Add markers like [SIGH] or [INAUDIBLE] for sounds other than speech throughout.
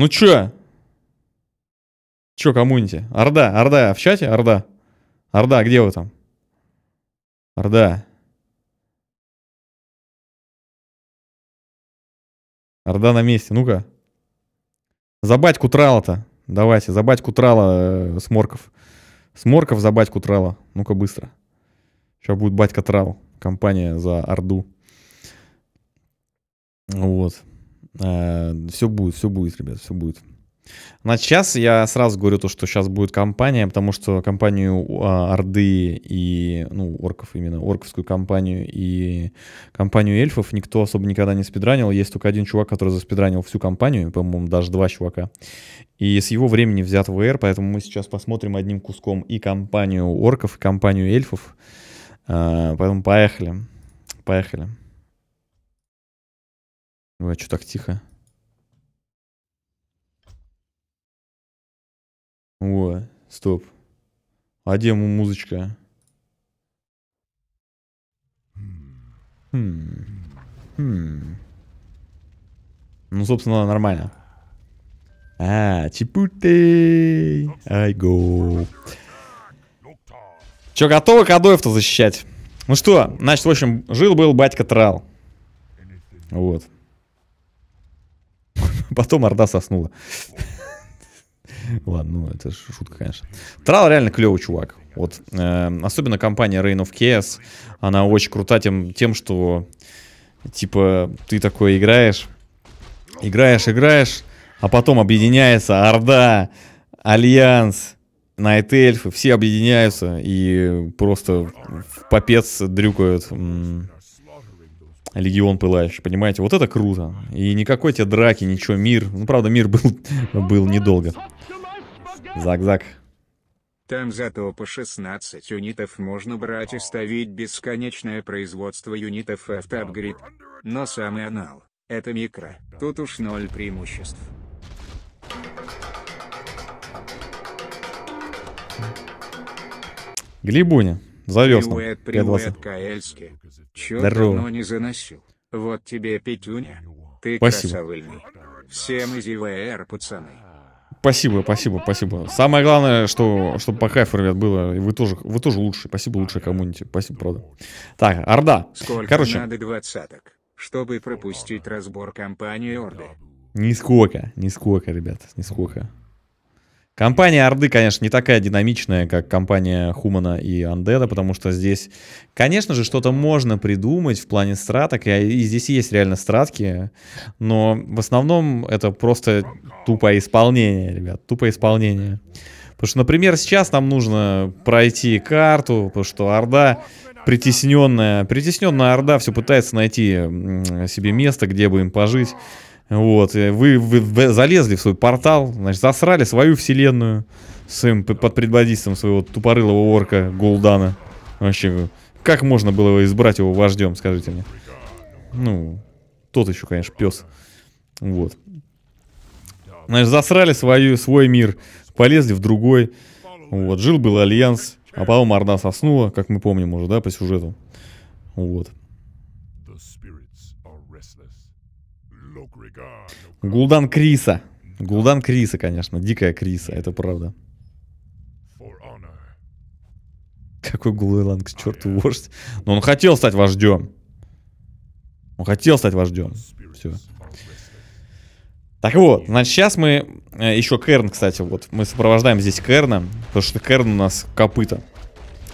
Ну чё? Чё, коммунити? Орда, Орда, в чате? Орда. Орда, где вы там? Орда. Орда на месте, ну-ка. За батьку трала-то. Давайте, за батьку трала э, Сморков. Сморков за батьку трала. Ну-ка быстро. Сейчас будет батька трал. Компания за Орду. Вот. Э, все будет, все будет, ребят, все будет. На сейчас я сразу говорю то, что сейчас будет компания, потому что компанию а, Орды и, ну, орков именно, орковскую компанию и компанию эльфов никто особо никогда не спидранил. Есть только один чувак, который заспидранил всю компанию, по-моему, даже два чувака. И с его времени взят ВР, поэтому мы сейчас посмотрим одним куском и компанию орков, и компанию эльфов. А, поэтому поехали. Поехали. Ой, а что так тихо? О, стоп. А где музычка? Хм. Хм. Ну, собственно, нормально. А, чипутей. Ай, го. Че, готовы Кадоев-то защищать? Ну что, значит, в общем, жил-был батька Трал. Вот. [LAUGHS] Потом Орда соснула. Ладно, ну это шутка, конечно. Трал реально клевый чувак. Вот, э, особенно компания Reign of Chaos, она очень крута тем, тем, что, типа, ты такое играешь, играешь, играешь, а потом объединяется Орда, Альянс, Найт Эльфы, все объединяются и просто в попец дрюкают Легион пылающий, понимаете? Вот это круто. И никакой тебе драки, ничего, мир. Ну, правда, мир был, [LAUGHS] был недолго. Зак-зак. Там зато по 16 юнитов можно брать и ставить бесконечное производство юнитов автоапгрид. Но самый анал – это микро. Тут уж ноль преимуществ. Глибуня. Завез нам. Привет, привет, Каэльски. Чё давно не заносил. Вот тебе пятюня. Ты Спасибо. красавыльный. Всем из ИВР, пацаны. Спасибо, спасибо, спасибо. Самое главное, что, чтобы по кайфу, ребят, было. И вы тоже, вы тоже лучшие. Спасибо лучшей коммунити. Спасибо, правда. Так, Орда. Сколько Короче. надо двадцаток, чтобы пропустить разбор компании Орды? Нисколько, нисколько, ребят, нисколько. Компания Орды, конечно, не такая динамичная, как компания Хумана и Андеда, потому что здесь, конечно же, что-то можно придумать в плане страток, и, и здесь есть реально стратки, но в основном это просто тупое исполнение, ребят, тупое исполнение. Потому что, например, сейчас нам нужно пройти карту, потому что Орда притесненная, притесненная Орда все пытается найти себе место, где бы им пожить. Вот, вы, вы залезли в свой портал, значит, засрали свою вселенную своим, под предводительством своего тупорылого орка Голдана. Вообще, как можно было избрать его вождем, скажите мне? Ну, тот еще, конечно, пес. Вот. Значит, засрали свою, свой мир, полезли в другой. Вот, жил-был Альянс, а потом Орда соснула, как мы помним уже, да, по сюжету. Вот. Гулдан Криса. Гулдан Криса, конечно. Дикая Криса, это правда. Какой Гулдан, к черту oh, вождь. Но он хотел стать вождем. Он хотел стать вождем. Все. Так вот, значит, сейчас мы... Э, еще Керн, кстати, вот. Мы сопровождаем здесь Керна. Потому что Керн у нас копыта.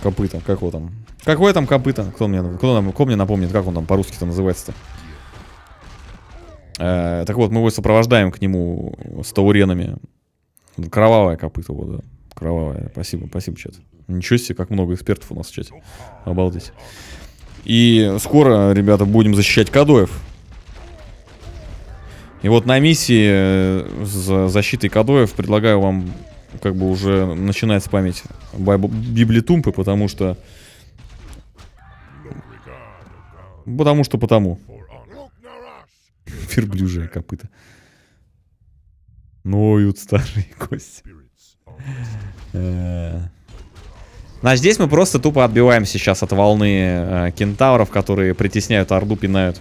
Копыта, как его там? Какое там копыта? Кто мне, кто, кто мне напомнит, как он там по-русски-то называется-то? Э, так вот, мы его сопровождаем к нему с тауренами. Кровавая копыта, вот, да. Кровавая. Спасибо, спасибо, чат. Ничего себе, как много экспертов у нас в чате. Обалдеть. И скоро, ребята, будем защищать Кадоев. И вот на миссии с э, защитой Кадоев предлагаю вам как бы уже начинать спамить библитумпы, потому что... Потому что потому верблюжье копыта. Ноют старые [LAUGHS] кости. Значит, э. ну, здесь мы просто тупо отбиваем сейчас от волны э, кентавров, которые притесняют орду, пинают.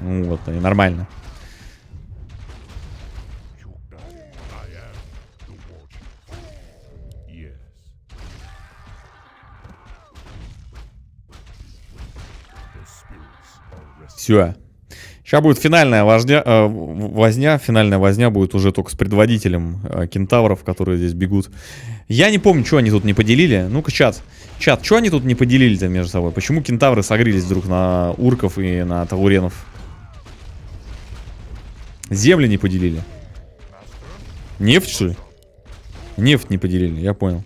Вот, и нормально. Все. Сейчас будет финальная возня, э, возня, финальная возня будет уже только с предводителем э, кентавров, которые здесь бегут. Я не помню, что они тут не поделили. Ну-ка, чат, чат, что они тут не поделили-то между собой? Почему кентавры согрелись вдруг на урков и на тауренов? Земли не поделили. Нефть, что ли? Нефть не поделили, я понял.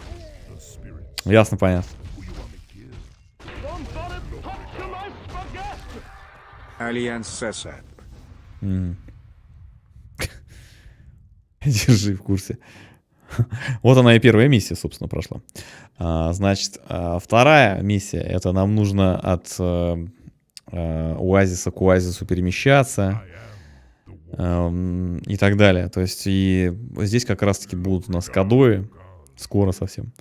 Ясно, понятно. Альянс Сасад. [LAUGHS] Держи в курсе. Вот она и первая миссия, собственно, прошла. А, значит, а, вторая миссия, это нам нужно от э, э, оазиса к оазису перемещаться эм, и так далее. То есть и здесь как раз-таки будут у нас кадои скоро совсем.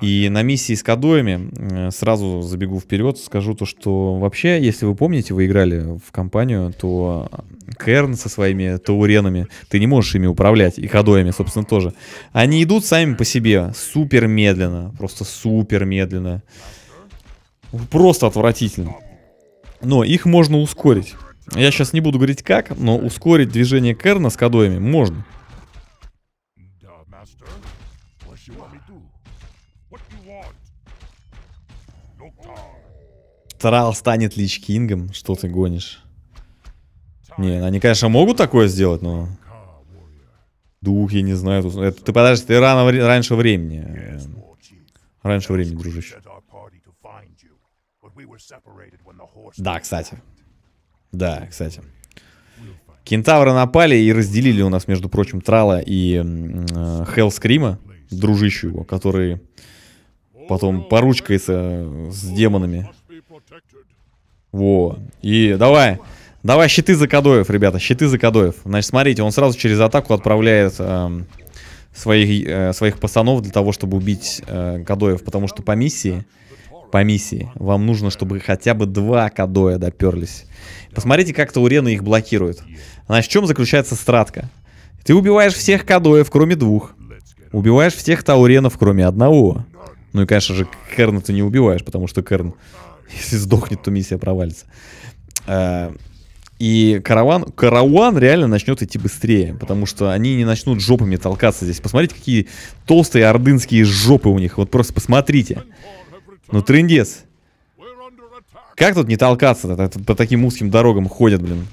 И на миссии с кадоями, э, сразу забегу вперед, скажу то, что вообще, если вы помните, вы играли в компанию, то э, Керн со своими тауренами, ты не можешь ими управлять, и кадоями, собственно, тоже. Они идут сами по себе супер медленно, просто супер медленно. Просто отвратительно. Но их можно ускорить. Я сейчас не буду говорить как, но ускорить движение Керна с кадоями можно. Трал станет Лич Кингом? Что ты гонишь? Не, они, конечно, могут такое сделать, но... Дух, я не знаю. Тут... Это, ты подожди, ты рано, раньше времени. Э, раньше времени, дружище. Да, кстати. Да, кстати. Кентавры напали и разделили у нас, между прочим, Трала и э, Хеллскрима, дружищу его, который потом поручкается с демонами. Во. И давай. Давай щиты за Кадоев, ребята. Щиты за Кадоев. Значит, смотрите, он сразу через атаку отправляет эм, своих, э, своих пацанов для того, чтобы убить э, Кадоев. Потому что по миссии... По миссии. Вам нужно, чтобы хотя бы два Кадоя доперлись. Посмотрите, как Таурена их блокирует. Значит, в чем заключается стратка? Ты убиваешь всех Кадоев, кроме двух. Убиваешь всех Тауренов, кроме одного. Ну и, конечно же, Керна ты не убиваешь, потому что Керн если сдохнет, то миссия провалится. Э, и караван, караван реально начнет идти быстрее, потому что они не начнут жопами толкаться здесь. Посмотрите, какие толстые ордынские жопы у них. Вот просто посмотрите. Ну, трындец. Как тут не толкаться-то? По таким узким дорогам ходят, блин.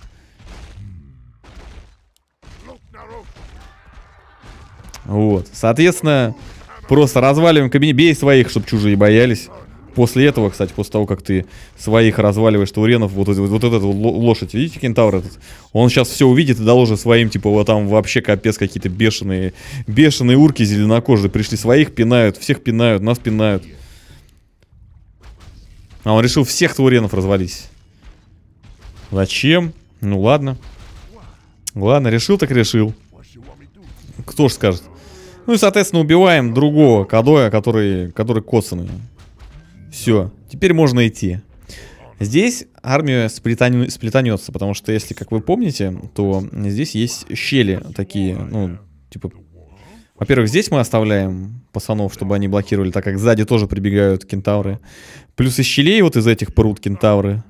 Вот. Соответственно, просто разваливаем кабинет. Бей своих, чтобы чужие боялись. После этого, кстати, после того, как ты своих разваливаешь туренов, вот, вот, вот этот лошадь, видите, кентавр этот, он сейчас все увидит и доложит своим, типа, вот там вообще капец какие-то бешеные, бешеные урки зеленокожие пришли, своих пинают, всех пинают, нас пинают. А он решил всех туренов развалить. Зачем? Ну ладно. Ладно, решил так решил. Кто ж скажет? Ну и, соответственно, убиваем другого Кадоя, который, который коцанный. Все, теперь можно идти. Здесь армия сплетан... сплетанется, потому что, если, как вы помните, то здесь есть щели такие, ну, типа... Во-первых, здесь мы оставляем пацанов, чтобы они блокировали, так как сзади тоже прибегают кентавры. Плюс из щелей вот из этих прут кентавры.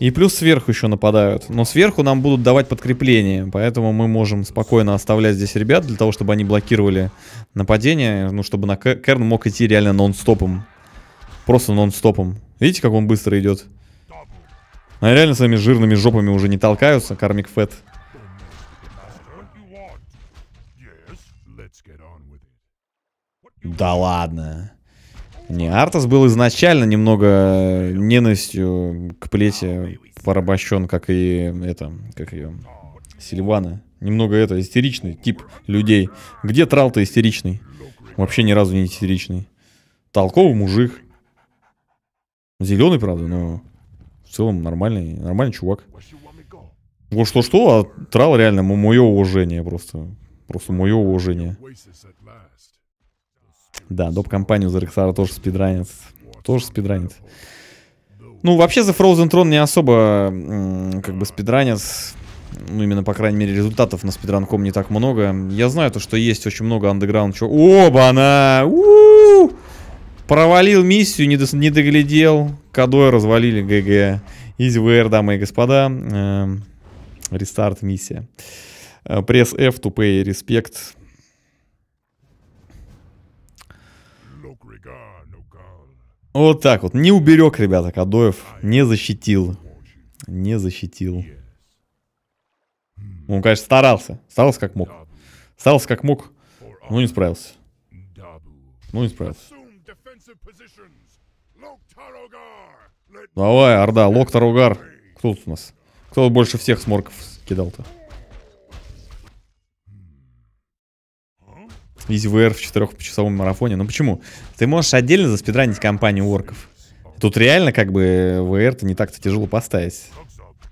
И плюс сверху еще нападают. Но сверху нам будут давать подкрепление, поэтому мы можем спокойно оставлять здесь ребят, для того, чтобы они блокировали нападение, ну, чтобы на Керн мог идти реально нон-стопом. Просто нон-стопом. Видите, как он быстро идет? Они реально своими жирными жопами уже не толкаются, кармик фэт. Да ладно. Не, Артас был изначально немного э, ненавистью к плете порабощен, как и это, как ее, Сильвана. Немного это, истеричный тип людей. Где Трал-то истеричный? Вообще ни разу не истеричный. Толковый мужик. Зеленый, правда, но в целом нормальный, нормальный чувак. Вот что-что, а Трал реально мое уважение просто. Просто мое уважение. Да, доп-компанию за Рексара тоже спидранец. Тоже спидранец. Ну, вообще за Frozen Throne не особо как бы спидранец. Ну, именно, по крайней мере, результатов на спидранком не так много. Я знаю то, что есть очень много андеграунд чего. Оба-на! У -у -у! Провалил миссию, не, до, не доглядел. Кадой развалили, ГГ. Изи ВР, дамы и господа. Эм, рестарт миссия. Э, пресс F, тупые, респект. Вот так вот. Не уберег, ребята, Кадоев. Не защитил. Не защитил. Он, конечно, старался. Старался как мог. Старался как мог, но не справился. Ну, не справился. Давай, Орда, Локтор, Угар. Кто тут у нас? Кто больше всех сморков кидал-то? Изи ВР в четырехчасовом марафоне. Ну почему? Ты можешь отдельно заспидранить компанию орков. Тут реально как бы ВР-то не так-то тяжело поставить.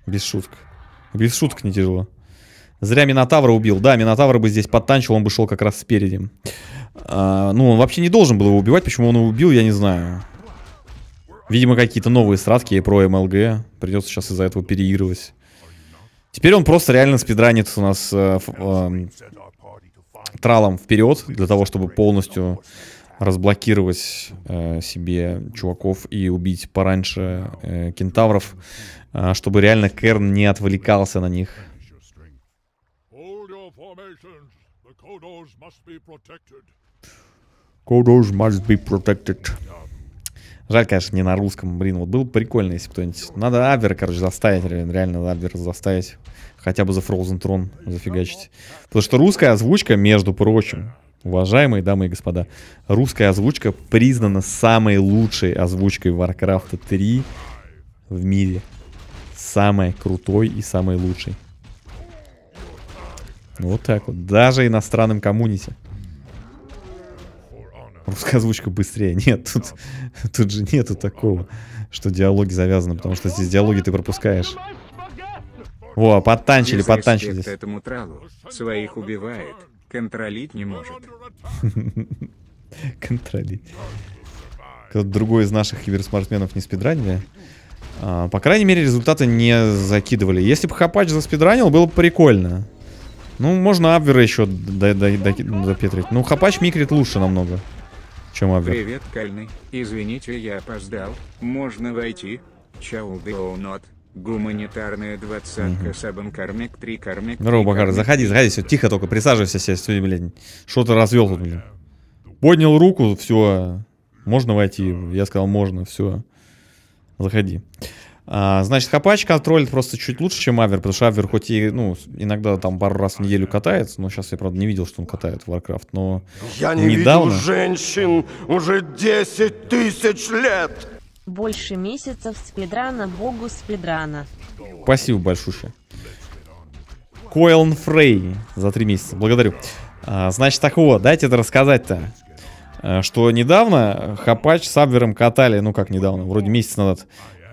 Без шуток. Без шуток не тяжело. Зря Минотавра убил. Да, Минотавра бы здесь подтанчил, он бы шел как раз спереди. А, ну, он вообще не должен был его убивать. Почему он его убил, я не знаю. Видимо, какие-то новые сратки про МЛГ. Придется сейчас из-за этого переигрывать. Теперь он просто реально спидранит у нас э, э, тралом вперед, для того, чтобы полностью разблокировать э, себе чуваков и убить пораньше э, кентавров, э, чтобы реально Керн не отвлекался на них. Kodos must be protected. Жаль, конечно, не на русском. Блин, вот было бы прикольно, если кто-нибудь... Надо Абвер, короче, заставить, реально, реально Абвер заставить. Хотя бы за Frozen Throne зафигачить. Потому что русская озвучка, между прочим, уважаемые дамы и господа, русская озвучка признана самой лучшей озвучкой Warcraft 3 в мире. Самой крутой и самой лучшей. Вот так вот. Даже иностранным коммунити. Русская озвучка быстрее. Нет, тут, тут же нету такого, что диалоги завязаны, потому что здесь диалоги ты пропускаешь. Во, подтанчили, подтанчили. К этому тралу. Своих убивает. Контролить не может. [LAUGHS] Контролить. Кто-то другой из наших киберспортсменов не спидранили. А, по крайней мере, результаты не закидывали. Если бы Хапач заспидранил, было бы прикольно. Ну, можно Абвера еще допетрить. Ну, Хапач микрит лучше намного. Чумовик. Привет, Кальный. Извините, я опоздал. Можно войти? Чау Деонот. Гуманитарная двадцатка, угу. сабан кормик, три кормик. Здорово, Бакар, заходи, заходи, все, тихо только, присаживайся себе, все, блядь. Что ты развел тут, блин? Поднял руку, все, можно войти? Я сказал, можно, все, заходи. А, значит, Хапач контролит просто чуть лучше, чем Авер, потому что Авер хоть и, ну, иногда там пару раз в неделю катается, но сейчас я, правда, не видел, что он катает в Warcraft, но Я не недавно... видел женщин уже 10 тысяч лет! Больше месяцев спидрана богу спидрана. Спасибо большое. Койлн Фрей за три месяца. Благодарю. А, значит, так вот, дайте это рассказать-то. А, что недавно Хапач с Абвером катали, ну как недавно, вроде месяц назад,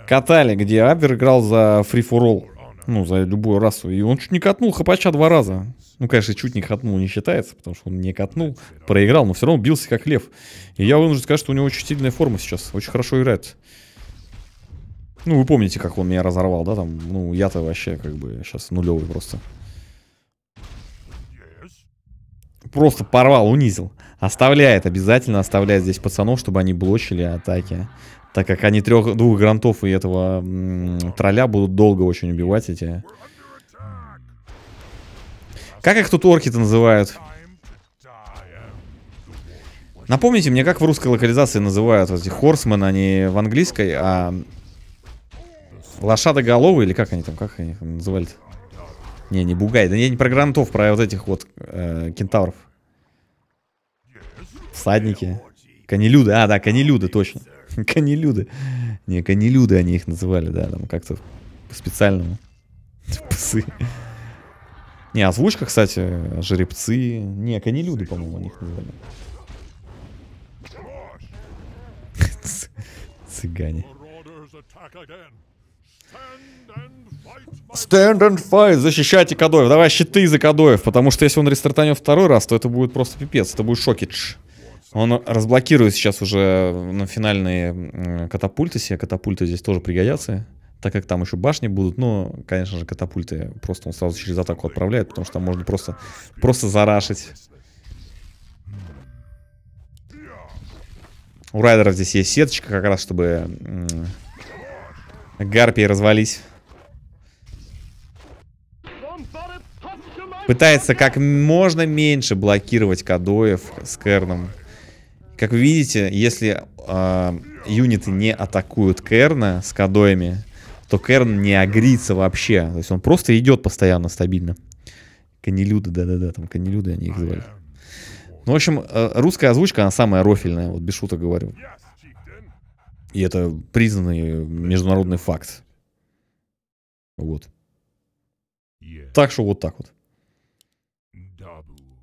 катали, где Абер играл за Free for All. Ну, за любую расу. И он чуть не катнул Хапача два раза. Ну, конечно, чуть не катнул не считается, потому что он не катнул, проиграл, но все равно бился как лев. И я вынужден сказать, что у него очень сильная форма сейчас. Очень хорошо играет. Ну, вы помните, как он меня разорвал, да? Там, ну, я-то вообще как бы сейчас нулевый просто. Просто порвал, унизил. Оставляет, обязательно оставляет здесь пацанов, чтобы они блочили атаки. Так как они трех, двух грантов и этого тролля будут долго очень убивать эти. Как их тут орки-то называют? Напомните мне, как в русской локализации называют вот эти хорсмены, они в английской, а лошадоголовые, или как они там, как они там называли-то? Не, не бугай, да я не про грантов, про вот этих вот э, кентавров. Всадники. Конелюды, а, да, конелюды, точно. [LAUGHS] Конелюды. Не, конелюды они их называли, да, там как-то по-специальному. [LAUGHS] Псы. Не, озвучка, кстати, жеребцы. Не, конелюды, по-моему, они их называли. [LAUGHS] Цыгане. Stand and fight! Защищайте Кадоев! Давай щиты за Кадоев, потому что если он рестартанет второй раз, то это будет просто пипец. Это будет шокидж. Он разблокирует сейчас уже э, на финальные катапульты себе. Катапульты здесь тоже пригодятся, так как там еще башни будут. Но, конечно же, катапульты просто он сразу через атаку отправляет, потому что там можно просто, просто зарашить. У райдеров здесь есть сеточка как раз, чтобы гарпии развались. Пытается как можно меньше блокировать кадоев с керном. Как вы видите, если э, юниты не атакуют Керна с кадоями, то Керн не агрится вообще. То есть он просто идет постоянно стабильно. Канелюды, да-да-да, там канелюды они их звали. Ну, в общем, э, русская озвучка, она самая рофильная, вот без шуток говорю. И это признанный международный факт. Вот. Так что вот так вот.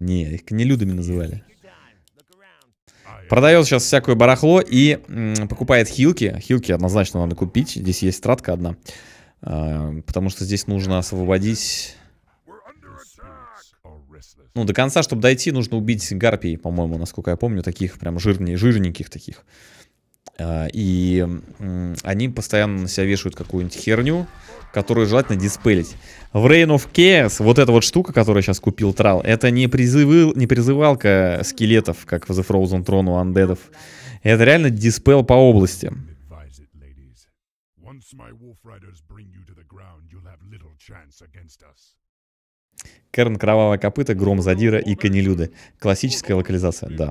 Не, их не называли. Продает сейчас всякое барахло и м, покупает хилки. Хилки однозначно надо купить. Здесь есть стратка одна. А, потому что здесь нужно освободить... Ну, до конца, чтобы дойти, нужно убить гарпий, по-моему, насколько я помню. Таких прям жирней, жирненьких таких. А, и м, они постоянно на себя вешают какую-нибудь херню, которую желательно диспелить в Reign of Chaos вот эта вот штука, которую сейчас купил Трал, это не, призывы, не призывалка скелетов, как в The Frozen Throne у андедов. Это реально диспел по области. Керн, Кровавая Копыта, Гром Задира и Канилюды. Классическая локализация, да.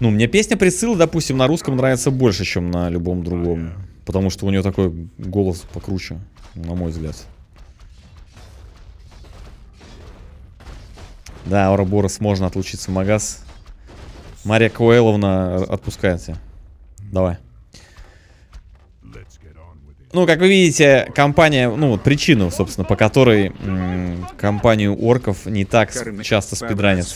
Ну, мне песня Присыла, допустим, на русском нравится больше, чем на любом другом. Потому что у нее такой голос покруче, на мой взгляд. Да, Ороборос можно отлучиться в магаз. Мария Куэловна э, отпускает Давай. Ну, как вы видите, компания, ну вот причину, собственно, по которой компанию орков не так часто спидранит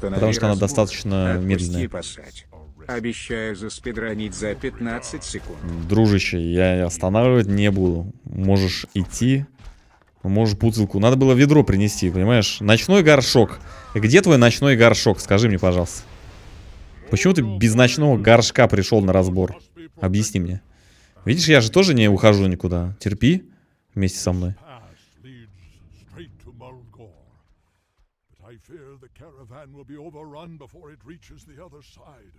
потому что она достаточно медленная. Пассать. Обещаю заспидранить за 15 секунд. Дружище, я останавливать не буду. Можешь идти, можешь бутылку. Надо было ведро принести, понимаешь? Ночной горшок. Где твой ночной горшок? Скажи мне, пожалуйста. Почему ты без ночного горшка пришел на разбор? Объясни мне. Видишь, я же тоже не ухожу никуда. Терпи вместе со мной. caravan will be overrun before it reaches the other side.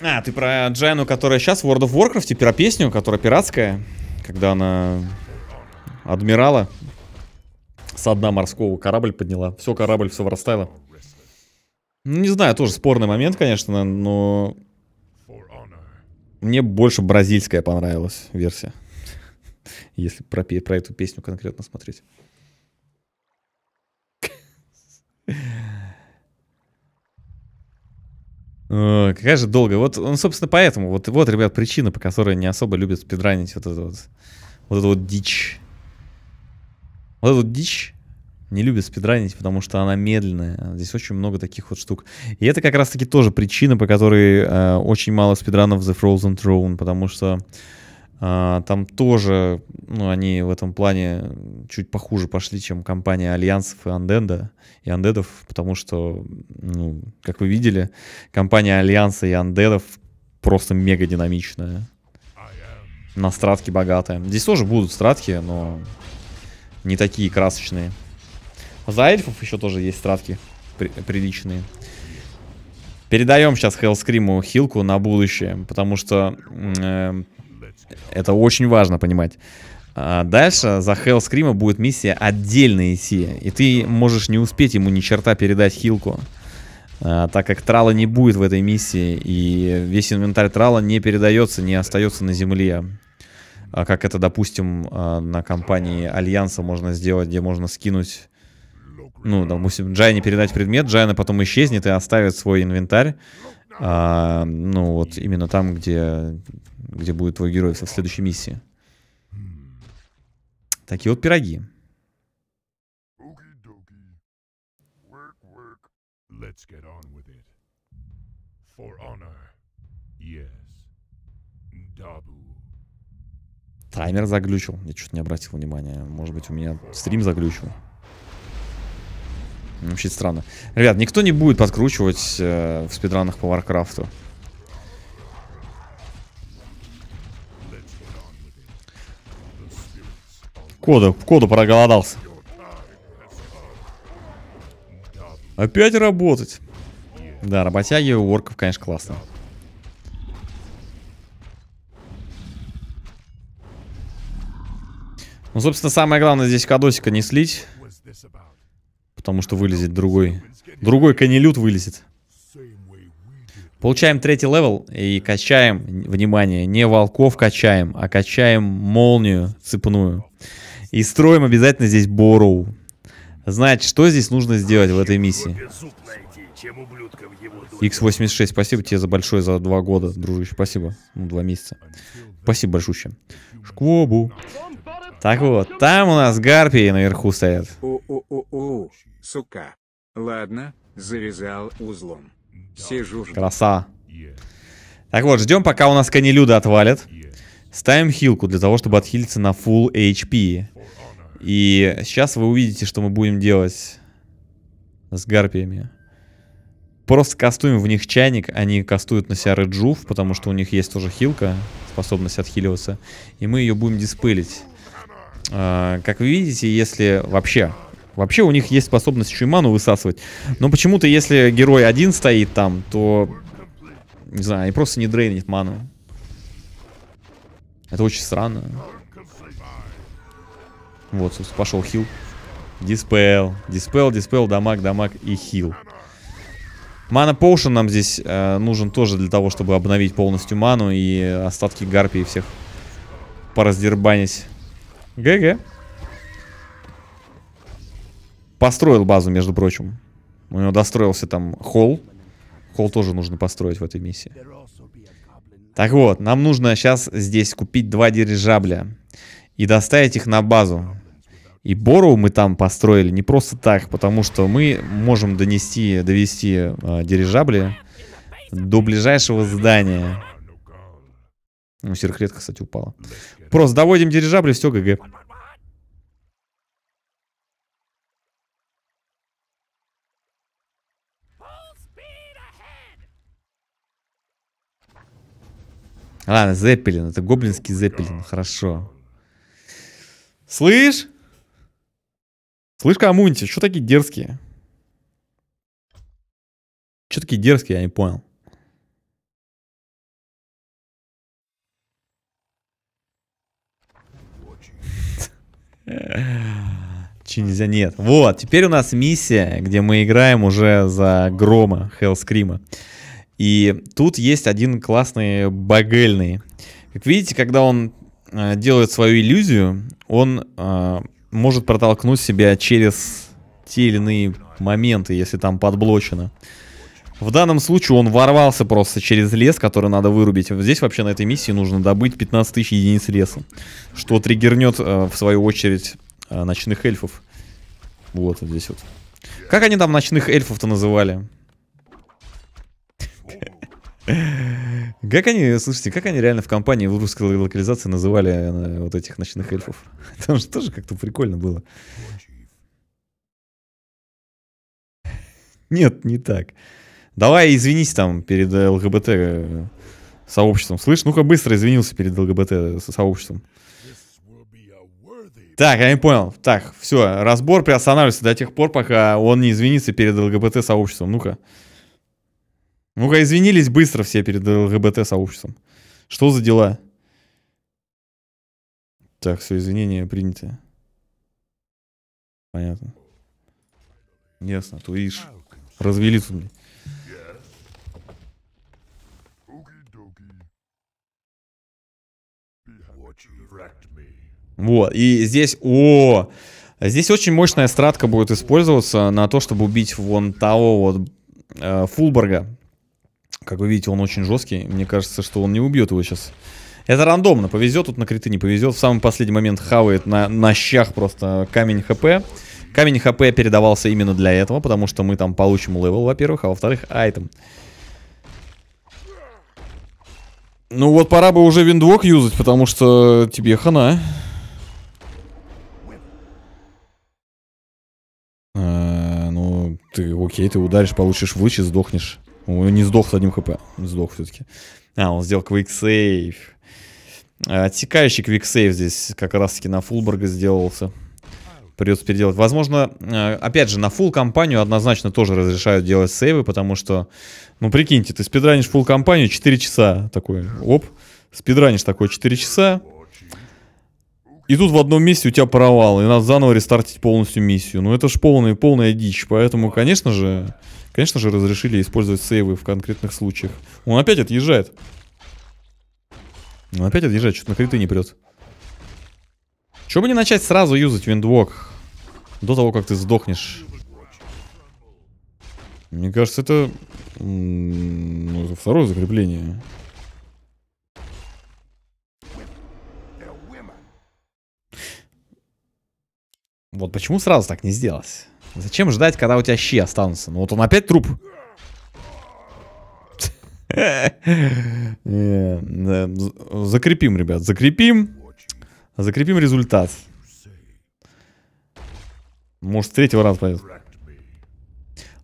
А, ты про Джену, которая сейчас в World of Warcraft, про песню, которая пиратская, когда она адмирала с дна морского корабль подняла. Все, корабль все вырастало. Не знаю, тоже спорный момент, конечно, но... Мне больше бразильская понравилась версия. [LAUGHS] Если про, про эту песню конкретно смотреть. Э, какая же долгая. Вот, ну, собственно, поэтому. Вот, вот, ребят, причина, по которой не особо любят спидранить вот это вот. Вот это вот дичь. Вот эту дичь не любят спидранить, потому что она медленная. Здесь очень много таких вот штук. И это как раз-таки тоже причина, по которой э, очень мало спидранов The Frozen Throne, потому что а, там тоже, ну, они в этом плане чуть похуже пошли, чем компания Альянсов и Анденда, и Андедов, потому что, ну, как вы видели, компания Альянса и Андедов просто мега динамичная. На стратки богатая. Здесь тоже будут стратки, но не такие красочные. За эльфов еще тоже есть стратки при приличные. Передаем сейчас Хеллскриму хилку на будущее, потому что... Э это очень важно понимать. А дальше за Хеллскрима будет миссия отдельно идти, и ты можешь не успеть ему ни черта передать хилку. А, так как трала не будет в этой миссии, и весь инвентарь трала не передается, не остается на земле. А, как это, допустим, а, на компании Альянса можно сделать, где можно скинуть... Ну, допустим, Джайне передать предмет, Джайна потом исчезнет и оставит свой инвентарь. А, ну вот именно там, где, где будет твой герой в следующей миссии. Такие вот пироги. Let's get on with it. For honor. Yes. Dabu. Таймер заглючил. Я что-то не обратил внимания. Может быть, у меня стрим заглючил. Вообще странно. Ребят, никто не будет подкручивать э, в спидранах по Варкрафту. Кода, кода проголодался. Опять работать. Да, работяги у орков, конечно, классно. Ну, собственно, самое главное здесь кодосика не слить. Потому что вылезет другой. Другой канилют вылезет. Получаем третий левел и качаем, внимание, не волков качаем, а качаем молнию цепную. И строим обязательно здесь бороу. Значит, что здесь нужно сделать в этой миссии? X86, спасибо тебе за большое, за два года, дружище, спасибо. Ну, два месяца. Спасибо большущее. Шквобу. Так вот, там у нас гарпии наверху стоят сука. Ладно, завязал узлом. Сижу жду. Краса. Так вот, ждем, пока у нас конелюда отвалят. Ставим хилку для того, чтобы отхилиться на full HP. И сейчас вы увидите, что мы будем делать с гарпиями. Просто кастуем в них чайник, они кастуют на себя реджув, потому что у них есть тоже хилка, способность отхиливаться. И мы ее будем диспылить. А, как вы видите, если вообще Вообще у них есть способность еще и ману высасывать. Но почему-то, если герой один стоит там, то... Не знаю, они просто не дрейнит ману. Это очень странно. Вот, собственно, пошел хил. Диспел. Диспел, диспел, дамаг, дамаг и хил. Мана Поушен нам здесь э, нужен тоже для того, чтобы обновить полностью ману и остатки гарпии всех пораздербанить. ГГ. Построил базу, между прочим. У него достроился там холл. Холл тоже нужно построить в этой миссии. Так вот, нам нужно сейчас здесь купить два дирижабля. И доставить их на базу. И Бору мы там построили не просто так, потому что мы можем донести, довести э, дирижабли до ближайшего здания. Ну, серхлетка, кстати, упала. Просто доводим дирижабли, все, ГГ. Ладно, Зеппелин. Это гоблинский Зеппелин. Хорошо. Слышь? Слышь, Камунти, что такие дерзкие? Что такие дерзкие, я не понял. Че нельзя? Нет. Вот, теперь у нас миссия, где мы играем уже за Грома, Хеллскрима. Скрима. И тут есть один классный багельный. Как видите, когда он э, делает свою иллюзию, он э, может протолкнуть себя через те или иные моменты, если там подблочено. В данном случае он ворвался просто через лес, который надо вырубить. Здесь вообще на этой миссии нужно добыть 15 тысяч единиц леса, что триггернет, э, в свою очередь, э, ночных эльфов. Вот, вот здесь вот. Как они там ночных эльфов-то называли? Как они, слушайте, как они реально в компании в русской локализации называли э, вот этих ночных эльфов? [LAUGHS] Там же тоже как-то прикольно было. Нет, не так. Давай извинись там перед э, ЛГБТ э, сообществом. Слышь, ну-ка быстро извинился перед ЛГБТ сообществом. Так, я не понял. Так, все, разбор приостанавливается до тех пор, пока он не извинится перед ЛГБТ сообществом. Ну-ка. Ну-ка, извинились быстро все перед ЛГБТ-сообществом. Что за дела? Так, все извинения приняты. Понятно. Ясно, а то видишь, развели тут. Вот, и здесь, о, здесь очень мощная стратка будет использоваться на то, чтобы убить вон того вот э, Фулберга. Как вы видите, он очень жесткий. Мне кажется, что он не убьет его сейчас. Это рандомно. Повезет тут на криты, не повезет. В самый последний момент хавает на, на щах просто камень хп. Камень хп передавался именно для этого, потому что мы там получим левел, во-первых, а во-вторых, айтем. Ну вот пора бы уже виндвок юзать, потому что тебе хана. А, ну, ты окей, ты ударишь, получишь выч и сдохнешь. Он не сдох с одним хп. Сдох все-таки. А, он сделал квиксейв. А, отсекающий квиксейв здесь как раз-таки на Фулберга сделался. Придется переделать. Возможно, а, опять же, на фул компанию однозначно тоже разрешают делать сейвы, потому что, ну, прикиньте, ты спидранишь фул компанию 4 часа. Такой, оп, спидранишь такой 4 часа, и тут в одном месте у тебя провал, и надо заново рестартить полностью миссию. Ну это же полная, полная дичь, поэтому, конечно же, конечно же, разрешили использовать сейвы в конкретных случаях. Он опять отъезжает. Он опять отъезжает, что-то на криты не прет. Чего бы не начать сразу юзать виндвок? До того, как ты сдохнешь. Мне кажется, это... Ну, это второе закрепление. Вот почему сразу так не сделалось? Зачем ждать, когда у тебя щи останутся? Ну вот он опять труп. Э, э, закрепим, ребят, закрепим. Закрепим результат. Может, с третьего раза пойдет.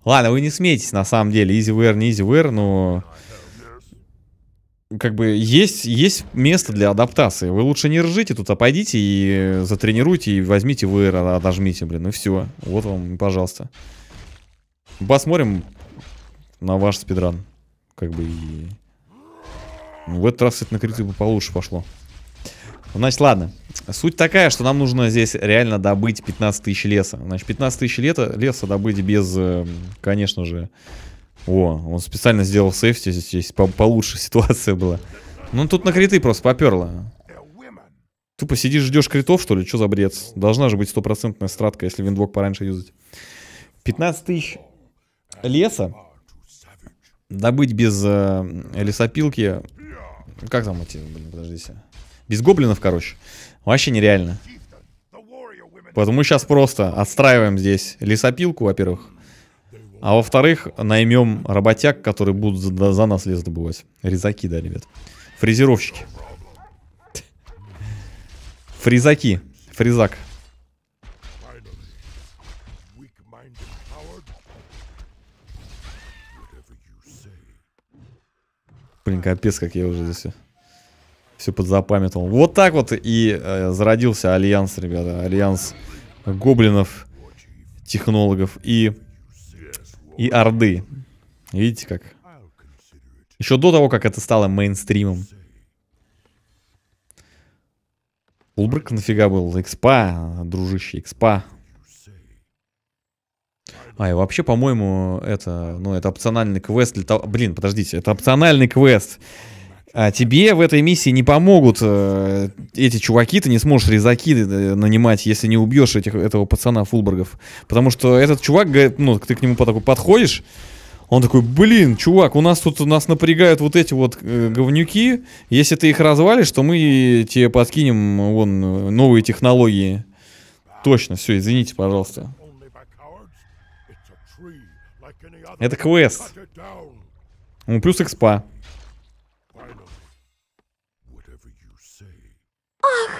Ладно, вы не смейтесь, на самом деле. Изи вэр, не изи вэр, но как бы есть, есть место для адаптации. Вы лучше не ржите тут, а пойдите и затренируйте, и возьмите вы, нажмите, блин, и все. Вот вам, пожалуйста. Посмотрим на ваш спидран. Как бы и... Ну, в этот раз, кстати, на критику получше пошло. Значит, ладно. Суть такая, что нам нужно здесь реально добыть 15 тысяч леса. Значит, 15 тысяч лета, леса добыть без, э, конечно же, о, он специально сделал сейфти, здесь по получше [LAUGHS] ситуация была. Ну тут на криты просто поперло. Тупо сидишь, ждешь критов, что ли? Что за бред? Должна же быть стопроцентная стратка, если виндвок пораньше юзать. 15 тысяч леса добыть без э, лесопилки. Как там эти, блин, подождите. Без гоблинов, короче. Вообще нереально. Поэтому мы сейчас просто отстраиваем здесь лесопилку, во-первых. А во-вторых, наймем работяг, которые будут за, за нас лес добывать. Резаки, да, ребят. Фрезеровщики. Фрезаки. Фрезак. Блин, капец, как я уже здесь все, все подзапамятовал. Вот так вот и э, зародился Альянс, ребята. Альянс гоблинов, технологов и и Орды. Видите как? Еще до того, как это стало мейнстримом. Улбрык нафига был? Экспа, дружище, экспа. А, и вообще, по-моему, это, ну, это опциональный квест для того... Блин, подождите, это опциональный квест а тебе в этой миссии не помогут э, эти чуваки, ты не сможешь резаки э, нанимать, если не убьешь этих, этого пацана Фулбергов. Потому что этот чувак, ну, ты к нему по такой подходишь, он такой, блин, чувак, у нас тут у нас напрягают вот эти вот э, говнюки. Если ты их развалишь, то мы тебе подкинем вон новые технологии. Точно, все, извините, пожалуйста. Это квест. Ну, плюс экспа. Ах,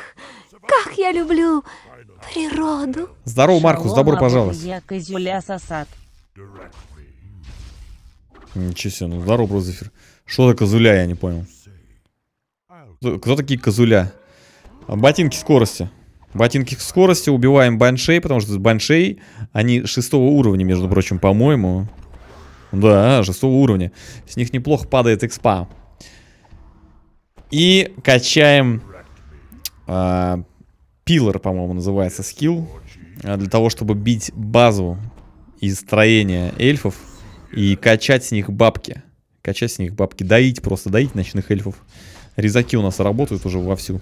как я люблю природу. Здорово, Маркус, добро пожаловать. Я козюля сосад. Ничего себе, ну здорово, Брозефир. Что за козуля, я не понял. кто такие козуля? А, ботинки скорости. Ботинки скорости, убиваем баншей, потому что баншей, они шестого уровня, между прочим, по-моему. Да, шестого уровня. С них неплохо падает экспа. И качаем а, пилор, по-моему, называется скилл. А, для того, чтобы бить базу и строение эльфов и качать с них бабки. Качать с них бабки. Доить просто, доить ночных эльфов. Резаки у нас работают уже вовсю.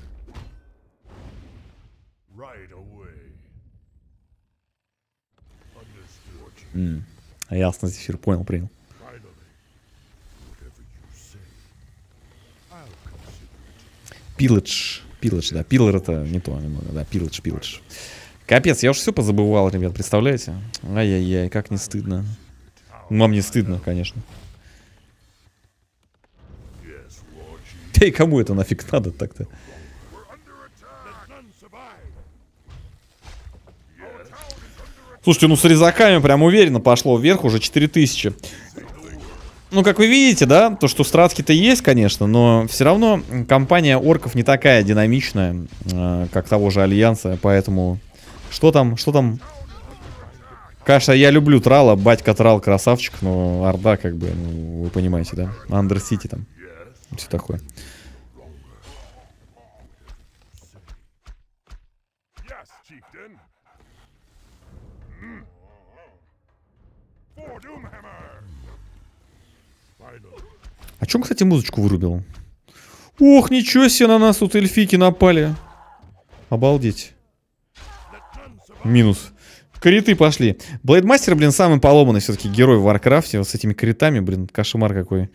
Mm. А Ясно, Зефир, понял, принял. Пилыч. Пилыч, да. Пиллер это не то немного, да. Пилыч, пилыч. Капец, я уже все позабывал, ребят, представляете? Ай-яй-яй, как не стыдно. Мам, ну, не стыдно, конечно. Да и кому это нафиг надо так-то? Слушайте, ну с резаками прям уверенно пошло вверх, уже 4000. Ну, как вы видите, да, то, что стратки-то есть, конечно, но все равно компания орков не такая динамичная, э, как того же Альянса, поэтому что там, что там... Конечно, я люблю Трала, батька Трал красавчик, но Орда, как бы, ну, вы понимаете, да? Андерсити там. Все такое. Чем, кстати, музычку вырубил? Ох, ничего себе, на нас тут эльфики напали. Обалдеть. Минус. Криты пошли. Блейдмастер, блин, самый поломанный все-таки герой в Варкрафте. Вот с этими критами, блин, кошмар какой.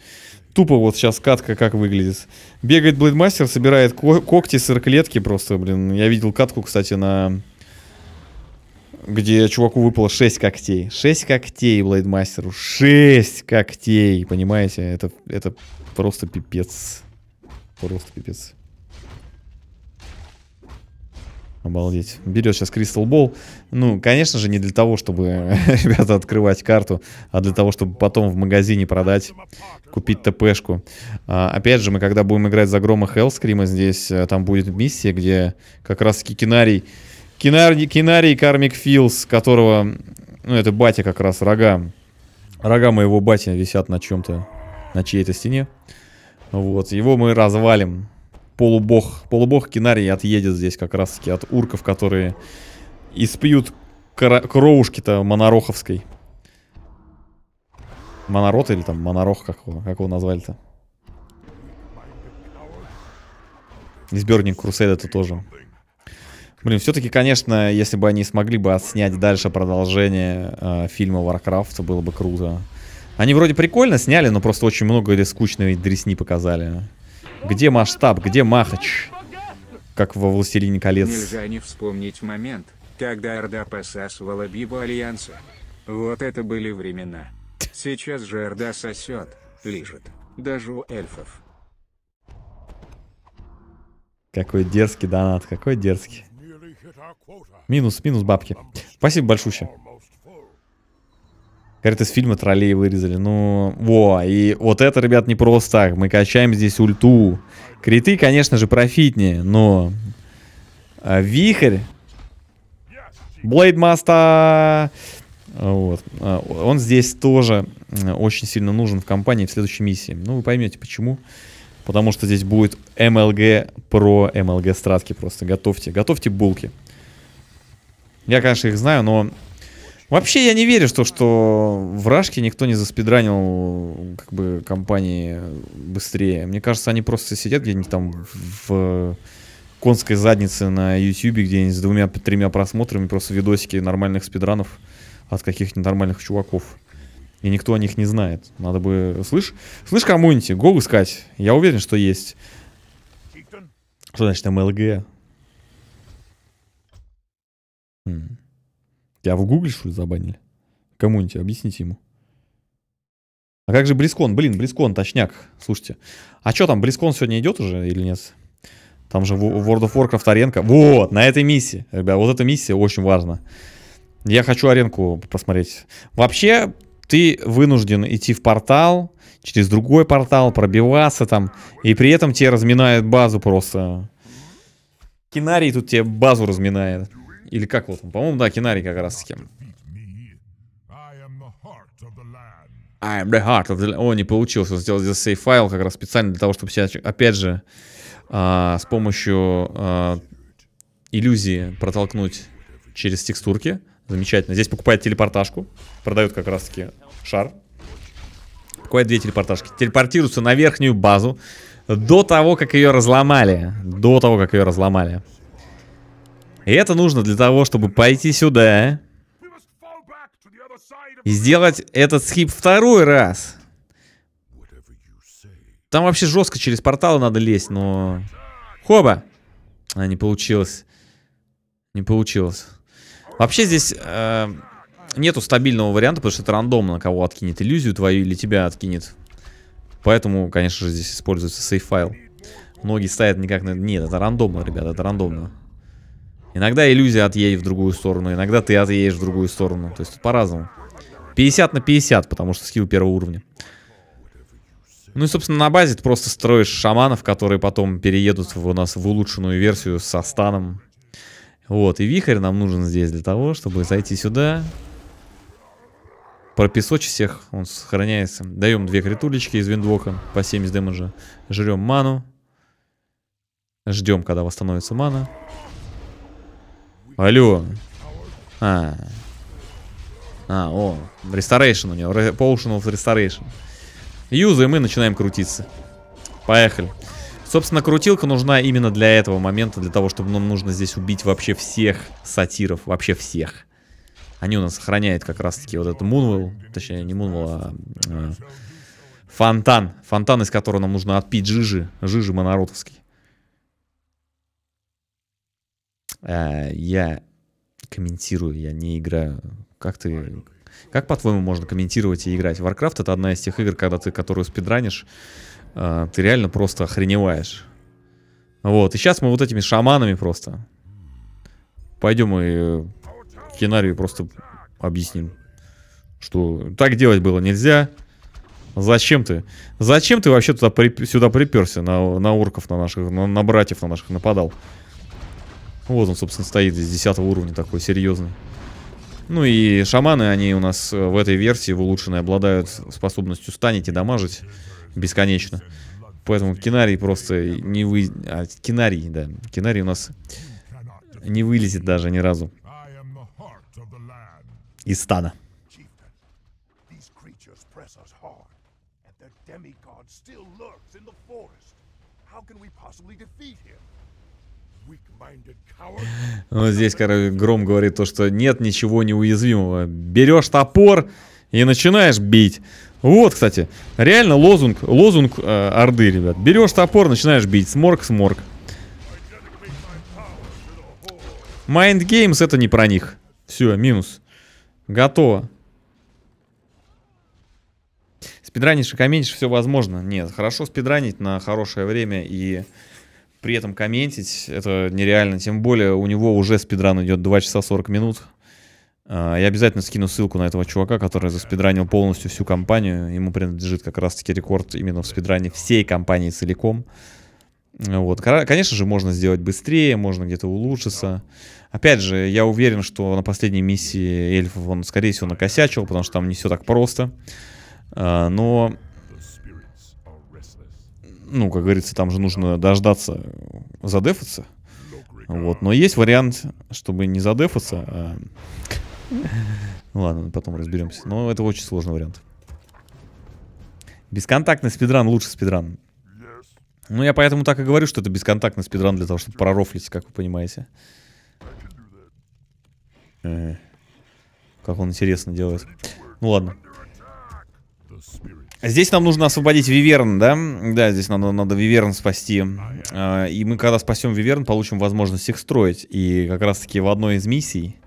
Тупо вот сейчас катка как выглядит. Бегает Блейдмастер, собирает ко когти, сырклетки просто, блин. Я видел катку, кстати, на где чуваку выпало 6 когтей. 6 когтей Блейдмастеру. 6 когтей, понимаете? Это, это просто пипец. Просто пипец. Обалдеть. Берет сейчас Кристал Болл. Ну, конечно же, не для того, чтобы, [LAUGHS] ребята, открывать карту, а для того, чтобы потом в магазине продать, купить ТПшку. А, опять же, мы когда будем играть за Грома Хеллскрима, здесь э, там будет миссия, где как раз Кикинарий Кинарий, Кинарий Кармик Филс, которого... Ну, это батя как раз, рога. Рога моего батя висят на чем-то, на чьей-то стене. Вот, его мы развалим. Полубог, полубог Кинарий отъедет здесь как раз-таки от урков, которые испьют кровушки-то монороховской. Монорот или там монорох, как его, как его назвали-то? Изберник Крусейд это тоже Блин, все-таки, конечно, если бы они смогли бы отснять дальше продолжение э, фильма Warcraft, то было бы круто. Они вроде прикольно сняли, но просто очень много или скучной дресни показали. Где масштаб, где махач? Как во «Властелине колец». Нельзя не вспомнить момент, когда Орда посасывала Бибу Альянса. Вот это были времена. Сейчас же Орда сосет, лежит, даже у эльфов. Какой дерзкий донат, какой дерзкий. Минус, минус бабки. Спасибо большуще. Говорят, из фильма троллей вырезали. Ну, во, и вот это, ребят, не просто так. Мы качаем здесь ульту. Криты, конечно же, профитнее, но... А, вихрь. Блейдмаста. Вот. А, он здесь тоже очень сильно нужен в компании в следующей миссии. Ну, вы поймете, почему. Потому что здесь будет MLG про MLG стратки просто. Готовьте, готовьте булки. Я, конечно, их знаю, но Вообще я не верю, что, что в Рашке никто не заспидранил как бы, компании быстрее. Мне кажется, они просто сидят где-нибудь там в конской заднице на Ютьюбе где-нибудь с двумя-тремя просмотрами просто видосики нормальных спидранов от каких-нибудь нормальных чуваков. И никто о них не знает. Надо бы... Слышь, слышь коммунити, гол искать. Я уверен, что есть. Что значит МЛГ? М. Тебя в Гугле, что ли, забанили? Кому-нибудь, объясните ему. А как же Брискон? Блин, Близкон, точняк. Слушайте. А что там, Брискон сегодня идет уже или нет? Там же в World of Warcraft аренка. Вот, на этой миссии. Ребят, вот эта миссия очень важна. Я хочу аренку посмотреть. Вообще, ты вынужден идти в портал, через другой портал, пробиваться там. И при этом тебе разминают базу просто. Кинарий тут тебе базу разминает. Или как вот, по-моему, да, Кинари как раз с кем am the heart of the... О, не получилось. Он сделал здесь сейф файл как раз специально для того, чтобы себя, опять же, а, с помощью а, иллюзии протолкнуть через текстурки. Замечательно. Здесь покупает телепортажку. Продает как раз таки шар. Покупает две телепортажки. Телепортируется на верхнюю базу. До того, как ее разломали. До того, как ее разломали. И это нужно для того, чтобы пойти сюда. И сделать этот скип второй раз. Там вообще жестко через порталы надо лезть, но... Хоба! А, не получилось. Не получилось. Вообще здесь э, нету стабильного варианта, потому что это рандомно, кого откинет иллюзию твою или тебя откинет. Поэтому, конечно же, здесь используется сейф-файл. Многие ставят никак на... Нет, это рандомно, ребята, это рандомно. Иногда иллюзия отъедет в другую сторону, иногда ты отъедешь в другую сторону. То есть тут по-разному. 50 на 50, потому что скилл первого уровня. Ну и, собственно, на базе ты просто строишь шаманов, которые потом переедут в, у нас в улучшенную версию со станом. Вот, и вихрь нам нужен здесь для того, чтобы зайти сюда. Пропесочь всех, он сохраняется. Даем две критулечки из виндвока по 70 демеджа. Жрем ману. Ждем, когда восстановится мана. Алло. А. А, о. Restoration у него. Potion of Restoration. Юзы и мы начинаем крутиться. Поехали. Собственно, крутилка нужна именно для этого момента, для того, чтобы нам нужно здесь убить вообще всех сатиров, вообще всех. Они у нас сохраняют как раз-таки вот этот Мунвелл, точнее не Мунвелл, а э, фонтан. Фонтан, из которого нам нужно отпить жижи, жижи моноротовский. Э, я комментирую, я не играю. Как ты... Как, по-твоему, можно комментировать и играть? Warcraft — это одна из тех игр, когда ты, которую спидранишь, э, ты реально просто охреневаешь. Вот, и сейчас мы вот этими шаманами просто пойдем и Кинарию просто объясним, что так делать было нельзя. Зачем ты? Зачем ты вообще туда при, сюда приперся на, на орков на наших, на, на братьев на наших нападал? Вот он, собственно, стоит здесь 10 уровня, такой серьезный. Ну и шаманы, они у нас э, в этой версии, в улучшенной, обладают способностью станить и дамажить бесконечно. Поэтому кинарий просто не вы... А, кинарий, да. Кинарий у нас не вылезет даже ни разу. Из стана. Weak-minded ну, здесь короче, Гром говорит то, что нет ничего неуязвимого. Берешь топор и начинаешь бить. Вот, кстати, реально лозунг, лозунг э, Орды, ребят. Берешь топор, начинаешь бить. Сморк, сморк. Mind Games это не про них. Все, минус. Готово. Спидранишь и комментишь, все возможно. Нет, хорошо спидранить на хорошее время и при этом комментить, это нереально. Тем более у него уже спидран идет 2 часа 40 минут. А, я обязательно скину ссылку на этого чувака, который заспидранил полностью всю компанию. Ему принадлежит как раз-таки рекорд именно в спидране всей компании целиком. Вот. Конечно же, можно сделать быстрее, можно где-то улучшиться. Опять же, я уверен, что на последней миссии эльфов он, скорее всего, накосячил, потому что там не все так просто. А, но ну, как говорится, там же нужно дождаться задефаться. Вот, но есть вариант, чтобы не задефаться, а... [LAUGHS] Ладно, потом разберемся. Но это очень сложный вариант. Бесконтактный спидран лучше спидран. Ну, я поэтому так и говорю, что это бесконтактный спидран для того, чтобы пророфлить, как вы понимаете. Э, как он интересно делает. Ну ладно. А здесь нам нужно освободить Виверн, да? Да, здесь нам надо Виверн спасти. А, а, и мы, когда спасем Виверн, получим возможность их строить. И как раз-таки в одной из миссий,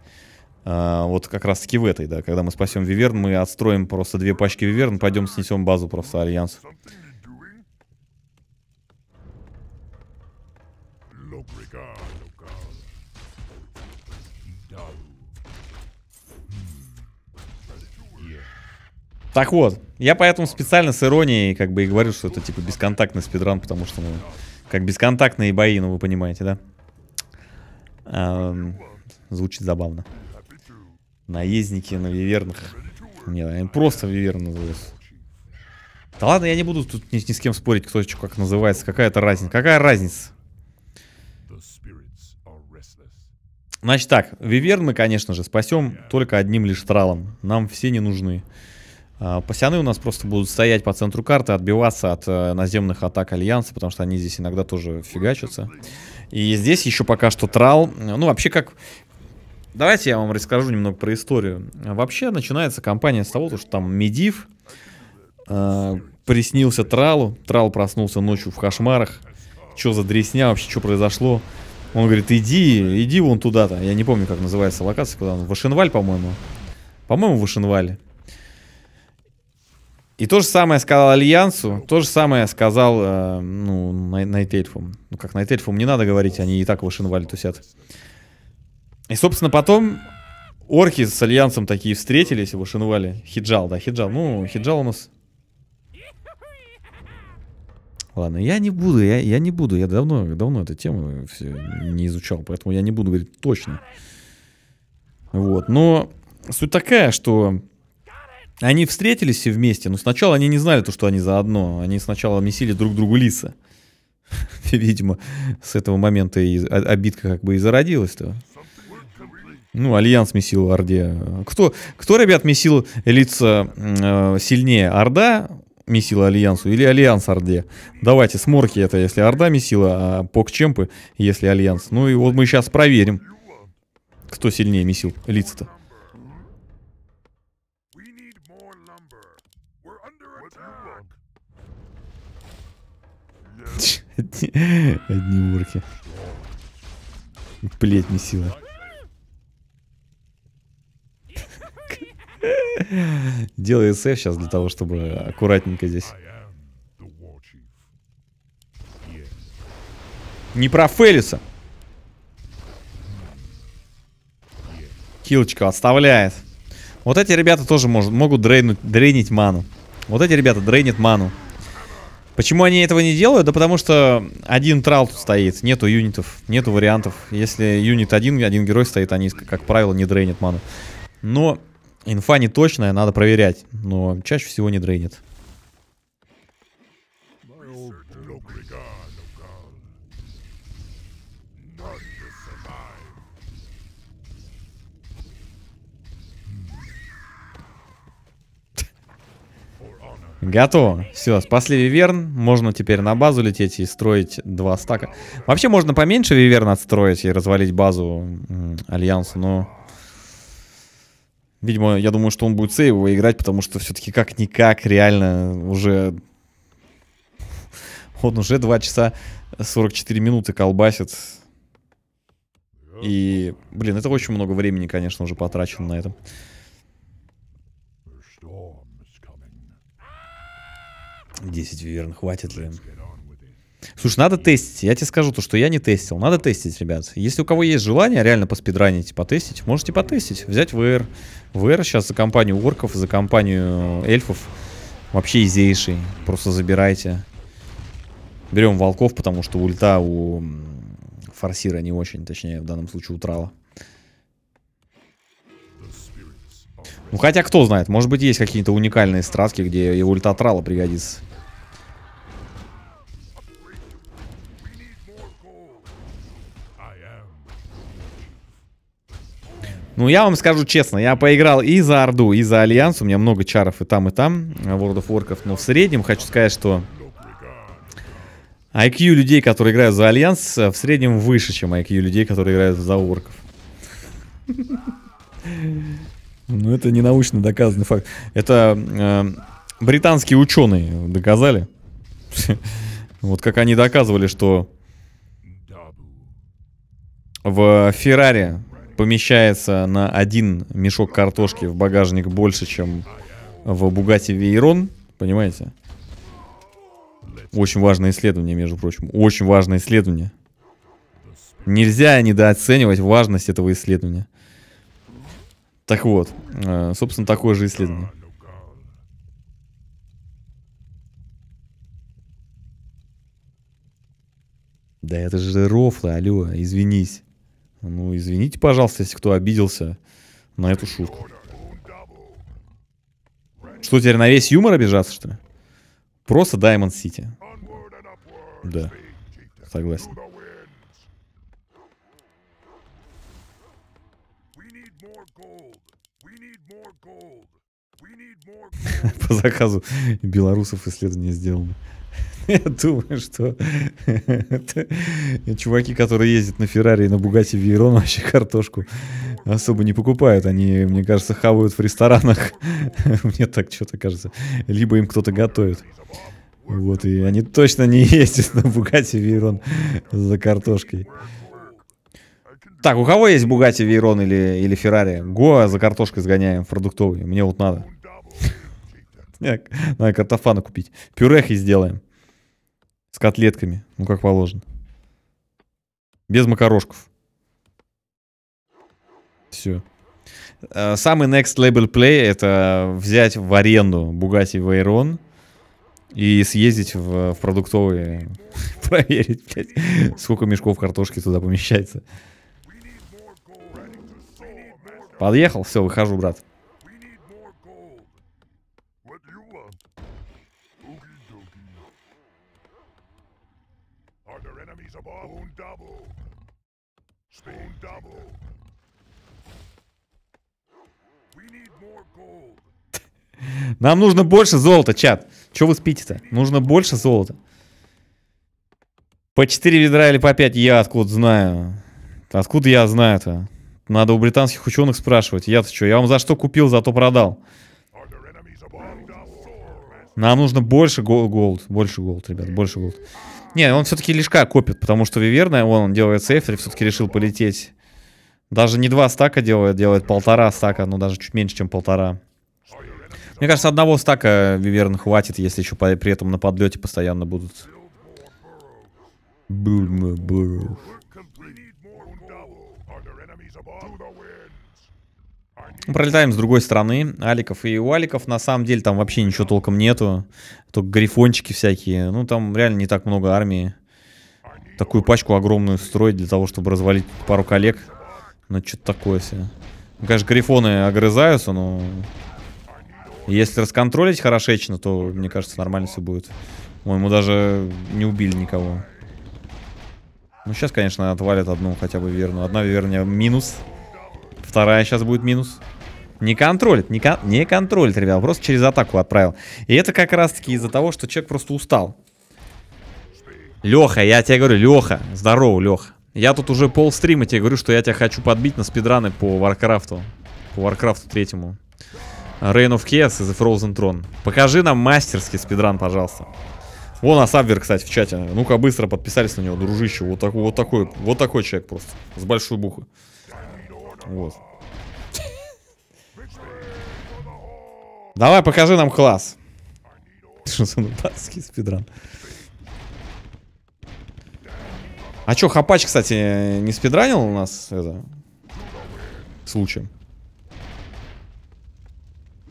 вот как раз-таки в этой, да, когда мы спасем Виверн, мы отстроим просто две пачки Виверн, пойдем снесем базу просто Альянсу. Так вот, я поэтому специально с иронией как бы и говорю, что это типа бесконтактный спидран, потому что, ну, как бесконтактные бои, ну вы понимаете, да? Эм, звучит забавно. Наездники на вивернах. Нет, они просто виверны. называются. Да ладно, я не буду тут ни, ни с кем спорить, кто что как называется. Какая-то разница. Какая разница? Значит так, виверн мы, конечно же, спасем только одним лишь тралом. Нам все не нужны. А, Пассианы у нас просто будут стоять по центру карты, отбиваться от э, наземных атак Альянса, потому что они здесь иногда тоже фигачатся. И здесь еще пока что трал. Ну, вообще как... Давайте я вам расскажу немного про историю. Вообще начинается кампания с того, что там Медив э, приснился Тралу. Трал проснулся ночью в кошмарах. Что за дресня вообще, что произошло? Он говорит, иди, иди вон туда-то. Я не помню, как называется локация, куда он. Вашенваль, по-моему. По-моему, Вашенваль. И то же самое сказал Альянсу, то же самое сказал э, ну, Найтельфум. Ну как Найтельфум, не надо говорить, они и так в Ишинвале тусят. И, собственно, потом орки с Альянсом такие встретились в Ишинвале. Хиджал, да, Хиджал. Ну, Хиджал у нас... Ладно, я не буду, я, я не буду. Я давно, давно эту тему все не изучал, поэтому я не буду говорить точно. Вот, но суть такая, что они встретились все вместе, но сначала они не знали то, что они заодно. Они сначала месили друг другу лица, [LAUGHS] Видимо, с этого момента и а, обидка как бы и зародилась-то. Ну, Альянс месил Орде. Кто, кто ребят, месил лица э, сильнее? Орда месила Альянсу или Альянс Орде? Давайте, сморки это, если Орда месила, а Покчемпы, если Альянс. Ну и вот мы сейчас проверим, кто сильнее месил лица-то. Одни, одни урки. Блять, сила. Делаю СФ сейчас для того, чтобы аккуратненько здесь. Не про Фелиса. Хилочка отставляет. Вот эти ребята тоже может, могут дрейнуть, дрейнить ману. Вот эти ребята дрейнят ману. Почему они этого не делают? Да потому что один трал тут стоит, нету юнитов, нету вариантов. Если юнит один, один герой стоит, они, как правило, не дрейнят ману. Но инфа не точная, надо проверять. Но чаще всего не дрейнит. Готово. Все, спасли Виверн. Можно теперь на базу лететь и строить два стака. Вообще можно поменьше Виверн отстроить и развалить базу Альянса, но... Видимо, я думаю, что он будет сейвово играть, потому что все-таки как-никак реально уже... Он уже 2 часа 44 минуты колбасит. И, блин, это очень много времени, конечно, уже потрачено на этом. 10 виверн, хватит ли? Слушай, надо тестить. Я тебе скажу то, что я не тестил. Надо тестить, ребят. Если у кого есть желание реально поспидранить, потестить, можете потестить. Взять ВР. ВР сейчас за компанию орков, за компанию эльфов. Вообще изейший. Просто забирайте. Берем волков, потому что ульта у форсира не очень, точнее, в данном случае у трала. Ну хотя кто знает, может быть есть какие-то уникальные стратки, где и ульта трала пригодится. Ну, я вам скажу честно, я поиграл и за Орду, и за Альянс. У меня много чаров и там, и там, э, World of Warcraft. Но в среднем хочу сказать, что IQ людей, которые играют за Альянс, э, в среднем выше, чем IQ людей, которые играют за орков. Ну, это не научно доказанный факт. Это э, британские ученые доказали. Вот как они доказывали, что в Феррари помещается на один мешок картошки в багажник больше, чем в Бугате Вейрон, понимаете? Очень важное исследование, между прочим. Очень важное исследование. Нельзя недооценивать важность этого исследования. Так вот, э, собственно, такое же исследование. Да это же рофлы, алло, извинись. Ну, извините, пожалуйста, если кто обиделся на эту шутку. Что, теперь на весь юмор обижаться, что ли? Просто Diamond City. Да, согласен. [LAUGHS] По заказу белорусов исследования сделано. [LAUGHS] Я думаю, что чуваки, которые ездят на Феррари и на Бугате Вейрон, вообще картошку особо не покупают. Они, мне кажется, хавают в ресторанах. [LAUGHS] Мне так что-то кажется. Либо им кто-то готовит. Вот, и они точно не ездят на Бугате Вейрон за картошкой. Так, у кого есть Бугати Вейрон или, или Феррари? Го, за картошкой сгоняем, продуктовый. Мне вот надо. [LAUGHS] Надо картофана купить. Пюрехи сделаем котлетками, ну как положено. Без макарошков. Все. Э, самый next label play это взять в аренду Bugatti Veyron и съездить в, в продуктовые, [LAUGHS] проверить, блядь, сколько мешков картошки туда помещается. Подъехал, все, выхожу, брат. Нам нужно больше золота, чат. Че вы спите-то? Нужно больше золота. По 4 ведра или по 5, я откуда знаю. Откуда я знаю-то? Надо у британских ученых спрашивать. Я-то что, я вам за что купил, зато продал. Нам нужно больше гол голд. Больше голд, ребят, больше голд. Не, он все-таки лишка копит, потому что Виверна, он, он делает сейфер, все-таки решил полететь даже не два стака делает, делает полтора стака, но даже чуть меньше, чем полтора. Мне кажется, одного стака Виверн хватит, если еще при этом на подлете постоянно будут. Ну, пролетаем с другой стороны Аликов. И у Аликов на самом деле там вообще ничего толком нету. Только грифончики всякие. Ну там реально не так много армии. Такую пачку огромную строить для того, чтобы развалить пару коллег. Ну, что-то такое себе. Ну, конечно, грифоны огрызаются, но... Если расконтролить хорошечно, то, мне кажется, нормально все будет. По-моему, даже не убили никого. Ну, сейчас, конечно, отвалят одну хотя бы верную. Одна верня минус. Вторая сейчас будет минус. Не контролит, не, кон не контролит, ребят. А просто через атаку отправил. И это как раз-таки из-за того, что человек просто устал. Леха, я тебе говорю, Леха. Здорово, Леха. Я тут уже пол стрима тебе говорю, что я тебя хочу подбить на спидраны по Варкрафту. По Варкрафту третьему. Reign of Chaos и The Frozen Throne. Покажи нам мастерский спидран, пожалуйста. Вон Асабвер, кстати, в чате. Ну-ка, быстро подписались на него, дружище. Вот, такой, вот, такой, вот такой человек просто. С большой буквы. Вот. Давай, покажи нам класс. [LAUGHS] Что за нубацкий спидран? А чё, Хапач, кстати, не спидранил у нас это? случай?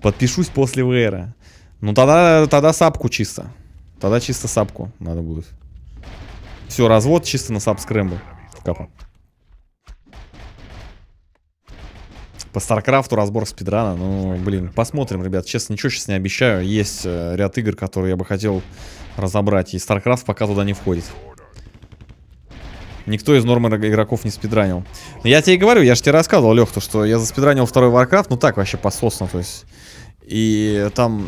Подпишусь после ВРа. Ну тогда, тогда сапку чисто. Тогда чисто сапку надо будет. Все, развод чисто на сап скрэмбл. Капа. По Старкрафту разбор спидрана. Ну, блин, посмотрим, ребят. Честно, ничего сейчас не обещаю. Есть э, ряд игр, которые я бы хотел разобрать. И Старкрафт пока туда не входит никто из норм игроков не спидранил. я тебе говорю, я же тебе рассказывал, Лех, то, что я заспидранил второй Warcraft, ну так вообще пососно, то есть. И там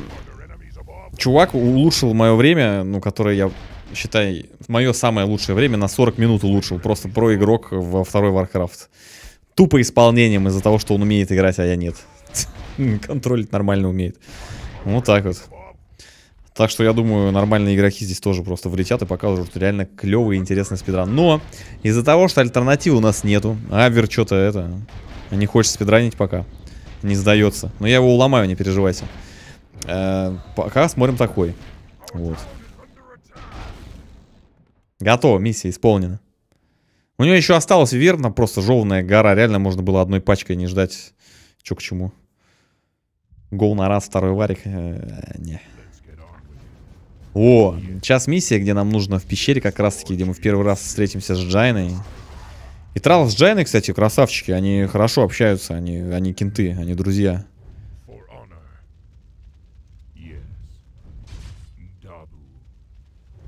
чувак улучшил мое время, ну, которое я, считай, мое самое лучшее время на 40 минут улучшил. Просто про игрок во второй Warcraft. Тупо исполнением из-за того, что он умеет играть, а я нет. [LAUGHS] Контролить нормально умеет. Вот так вот. Так что я думаю, нормальные игроки здесь тоже просто влетят и покажут, что реально клевый и интересный спидран. Но из-за того, что альтернативы у нас нету, Авер что-то это не хочет спидранить пока. Не сдается. Но я его уломаю, не переживайте. Э -э пока смотрим такой. Вот. Готово, миссия исполнена. У него еще осталось верно, просто жеванная гора. Реально можно было одной пачкой не ждать, что к чему. Гол на раз, второй варик. -э не. О, сейчас миссия, где нам нужно в пещере как раз-таки, где мы в первый раз встретимся с Джайной. И Трал с Джайной, кстати, красавчики. Они хорошо общаются, они, они кенты, они друзья.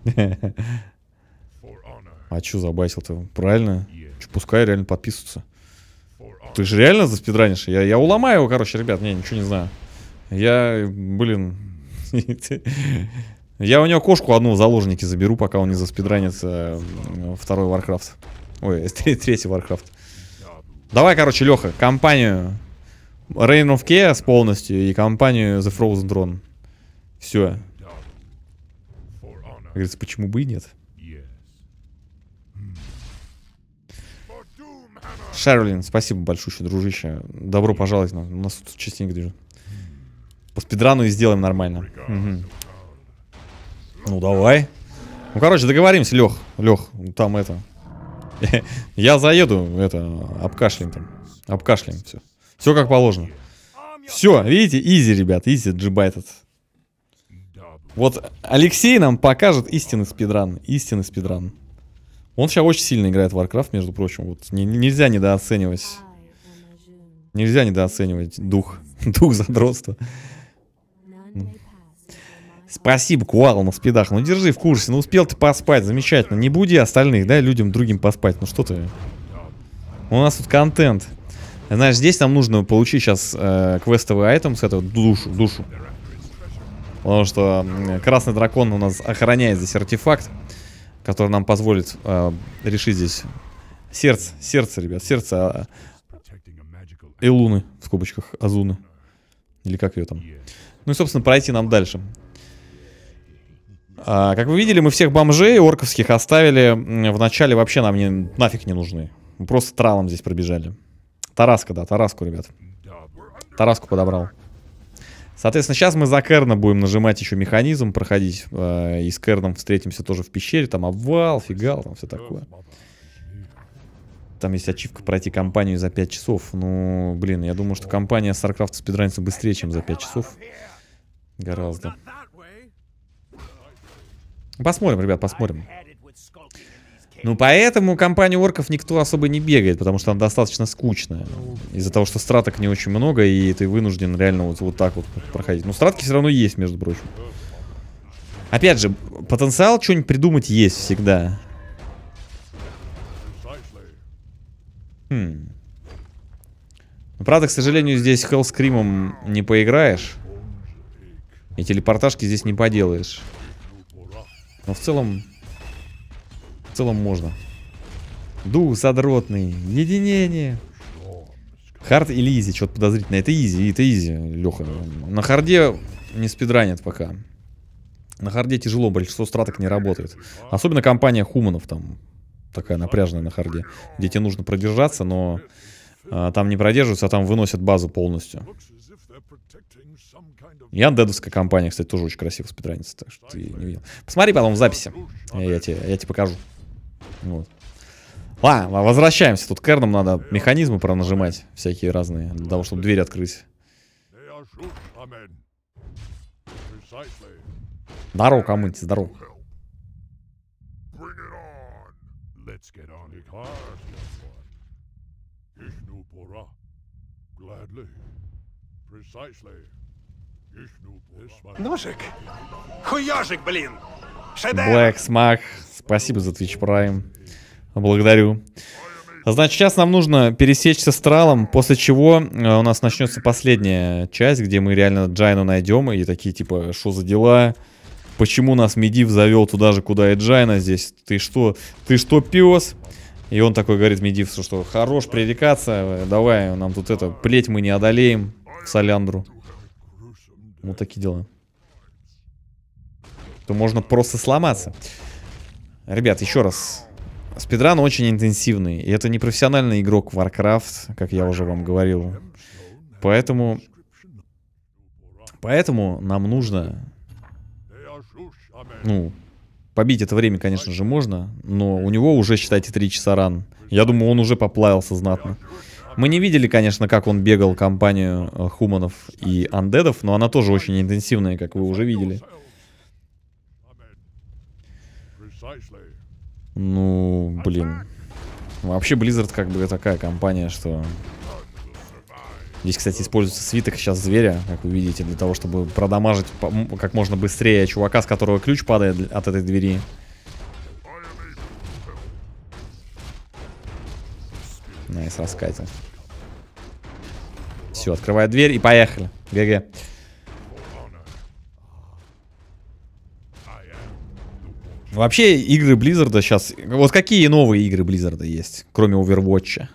[LAUGHS] А чё забасил-то? Правильно? Чё, пускай реально подписываются. Ты же реально заспидранишь? Я, я уломаю его, короче, ребят, не, ничего не знаю. Я, блин... [LAUGHS] Я у него кошку одну в заложники заберу, пока он не заспидранится второй Варкрафт. Ой, [LAUGHS] третий Варкрафт. Давай, короче, Леха, компанию Rain of Chaos полностью и компанию The Frozen Throne. Все. Говорится, почему бы и нет? Шарлин, спасибо большое, дружище. Добро пожаловать. У нас тут частенько движет. По спидрану и сделаем нормально. Угу. Ну, давай. Ну, короче, договоримся, Лех. Лех, там это... [LAUGHS] Я заеду, это, обкашляем там. Обкашляем все. Все как положено. Все, видите, изи, ребят, изи джибайт этот. Вот Алексей нам покажет истинный спидран. Истинный спидран. Он сейчас очень сильно играет в Warcraft, между прочим. Вот не, нельзя недооценивать. Нельзя недооценивать дух. [LAUGHS] Дух задротства. Спасибо, Куала на спидах. Ну, держи в курсе. Ну, успел ты поспать. Замечательно. Не буди остальных, да, людям другим поспать. Ну, что ты? У нас тут контент. Знаешь, здесь нам нужно получить сейчас э, квестовый айтем с этого душу, душу. Потому что красный дракон у нас охраняет здесь артефакт, который нам позволит э, решить здесь сердце, сердце, ребят, сердце э, Элуны в скобочках Азуны. Или как ее там. Ну и, собственно, пройти нам дальше. А, как вы видели, мы всех бомжей орковских оставили. Вначале вообще нам не, нафиг не нужны. Мы просто тралом здесь пробежали. Тараска, да, Тараску, ребят. Тараску подобрал. Соответственно, сейчас мы за Керна будем нажимать еще механизм, проходить. А, и с Керном встретимся тоже в пещере. Там обвал, фигал, там все такое. Там есть ачивка пройти кампанию за 5 часов. Ну, блин, я думаю, что компания StarCraft спидранится быстрее, чем за 5 часов. Гораздо. Посмотрим, ребят, посмотрим. Ну, поэтому компанию орков никто особо не бегает, потому что она достаточно скучная. Из-за того, что страток не очень много, и ты вынужден реально вот, вот так вот проходить. Но ну, стратки все равно есть, между прочим. Опять же, потенциал что-нибудь придумать есть всегда. Хм. Ну, правда, к сожалению, здесь Хеллскримом не поиграешь. И телепортажки здесь не поделаешь. Но в целом... В целом можно. Дух задротный. Единение. Хард или изи? Что-то подозрительно. Это изи, это изи, Леха. На харде не спидранят пока. На харде тяжело, большинство страток не работает. Особенно компания Хуманов там такая напряженная на харде, где тебе нужно продержаться, но а, там не продерживаются, а там выносят базу полностью. Ян Яндедовская компания, кстати, тоже очень красиво спидранится, так что ты не видел. Посмотри потом в записи. Я, тебе, я тебе покажу. Вот. Ладно, возвращаемся. Тут керном надо механизмы пронажимать всякие разные, для того, чтобы дверь открыть. Здорово, Камынти, здорово. Ножик? Хуёжик, блин! Шедевр. Блэк Смак, спасибо за Twitch Prime. Благодарю. Значит, сейчас нам нужно пересечься с Тралом, после чего э, у нас начнется последняя часть, где мы реально Джайну найдем и такие типа, что за дела? Почему нас Медив завел туда же, куда и Джайна здесь? Ты что? Ты что, пес? И он такой говорит Медив, что хорош пререкаться, давай, нам тут это, плеть мы не одолеем в Соляндру. Вот ну, такие дела. То можно просто сломаться. Ребят, еще раз. Спидран очень интенсивный. И это не профессиональный игрок Warcraft, как я уже вам говорил. Поэтому... Поэтому нам нужно... Ну, побить это время, конечно же, можно. Но у него уже, считайте, 3 часа ран. Я думаю, он уже поплавился знатно. Мы не видели, конечно, как он бегал компанию э, хуманов и андедов, но она тоже очень интенсивная, как вы уже видели. Ну, блин. Вообще Blizzard как бы такая компания, что... Здесь, кстати, используется свиток сейчас зверя, как вы видите, для того, чтобы продамажить как можно быстрее чувака, с которого ключ падает от этой двери. Найс, раскатил. Все, открываю дверь и поехали. ГГ. Вообще, игры Близзарда сейчас... Вот какие новые игры Близзарда есть, кроме Overwatch?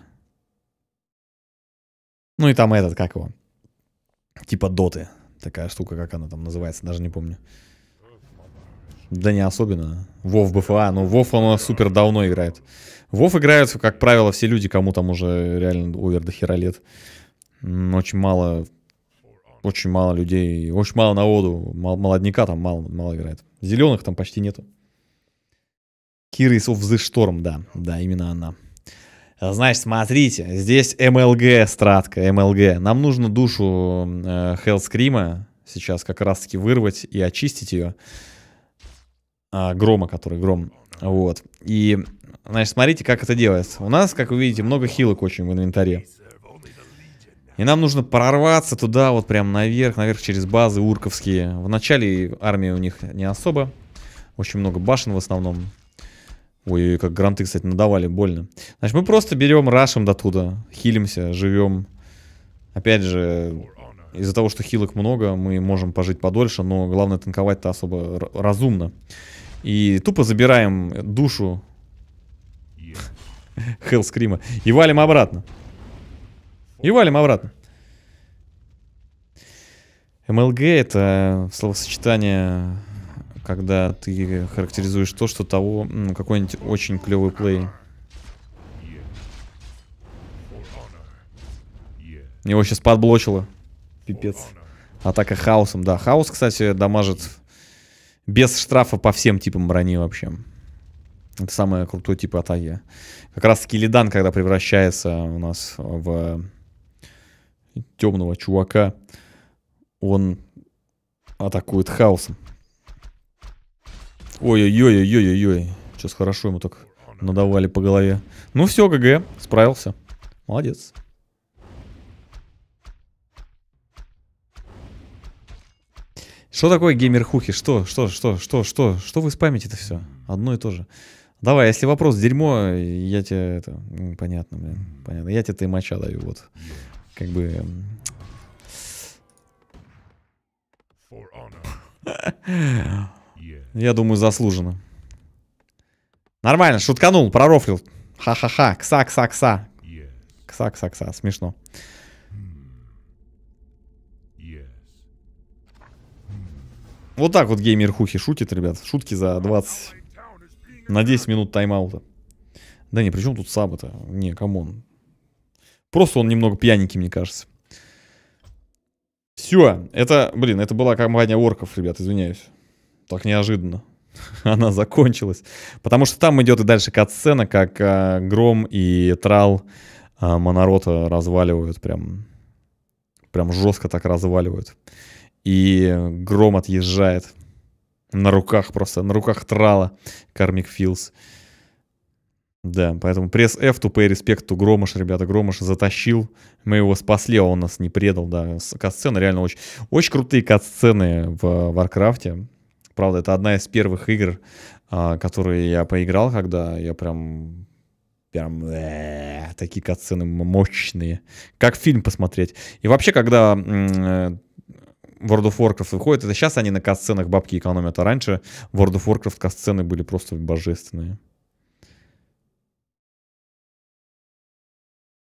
Ну и там этот, как его? Типа Доты. Такая штука, как она там называется, даже не помню. Да не особенно. Вов БФА, ну Вов он супер давно играет. Вов играют, как правило, все люди, кому там уже реально овер до хера лет. Очень мало, очень мало людей, очень мало народу, мал, молодняка там мало, мало играет. Зеленых там почти нету. Кирис of the Storm, да, да, именно она. Значит, смотрите, здесь МЛГ стратка, МЛГ. Нам нужно душу э, Хеллскрима сейчас как раз-таки вырвать и очистить ее. А, грома, который гром. Вот. И, значит, смотрите, как это делается. У нас, как вы видите, много хилок очень в инвентаре. И нам нужно прорваться туда, вот прям наверх, наверх через базы урковские. Вначале армия у них не особо. Очень много башен в основном. Ой, как гранты, кстати, надавали, больно. Значит, мы просто берем, рашим до туда, хилимся, живем. Опять же, из-за того, что хилок много, мы можем пожить подольше, но главное танковать-то особо разумно. И тупо забираем душу Хеллскрима [LAUGHS] и валим обратно. И валим обратно. МЛГ — это словосочетание, когда ты характеризуешь то, что того, ну, какой-нибудь очень клевый плей. Его сейчас подблочило. Пипец. Атака хаосом, да. Хаос, кстати, дамажит без штрафа по всем типам брони вообще. Это самый крутой тип атаки. Как раз таки Лидан, когда превращается у нас в темного чувака, он атакует хаосом. Ой-ой-ой-ой-ой-ой. Сейчас хорошо ему так надавали по голове. Ну все, ГГ, справился. Молодец. Что такое геймерхухи? Что, что, что, что, что? Что вы спамите-то все? Одно и то же. Давай, если вопрос дерьмо, я тебе это... Понятно, блин. Понятно. Я тебе ты моча даю, вот как бы... Эм, [LAUGHS] Я думаю, заслуженно. Нормально, шутканул, пророфлил. Ха-ха-ха, кса-кса-кса. Кса-кса-кса, смешно. Hmm. Hmm. Вот так вот геймер Хухи шутит, ребят. Шутки за 20... На 10 минут тайм-аута. Да не, при чем тут сабота? Не, камон. Просто он немного пьяненький, мне кажется. Все, это, блин, это была компания орков, ребят, извиняюсь. Так неожиданно. [LAUGHS] Она закончилась. Потому что там идет и дальше катсцена, как э, Гром и Трал э, а, Монорота разваливают прям... Прям жестко так разваливают. И Гром отъезжает на руках просто, на руках Трала Кармик Филс. Да, поэтому пресс F, тупые респект ту Громыш, ребята, Громыш затащил, мы его спасли, а он нас не предал, да, катсцены реально очень, очень крутые катсцены в Варкрафте, правда, это одна из первых игр, а, которые я поиграл, когда я прям прям э, такие катсцены мощные. Как фильм посмотреть. И вообще, когда э, World of Warcraft выходит, это сейчас они на катсценах бабки экономят, а раньше World of Warcraft катсцены были просто божественные.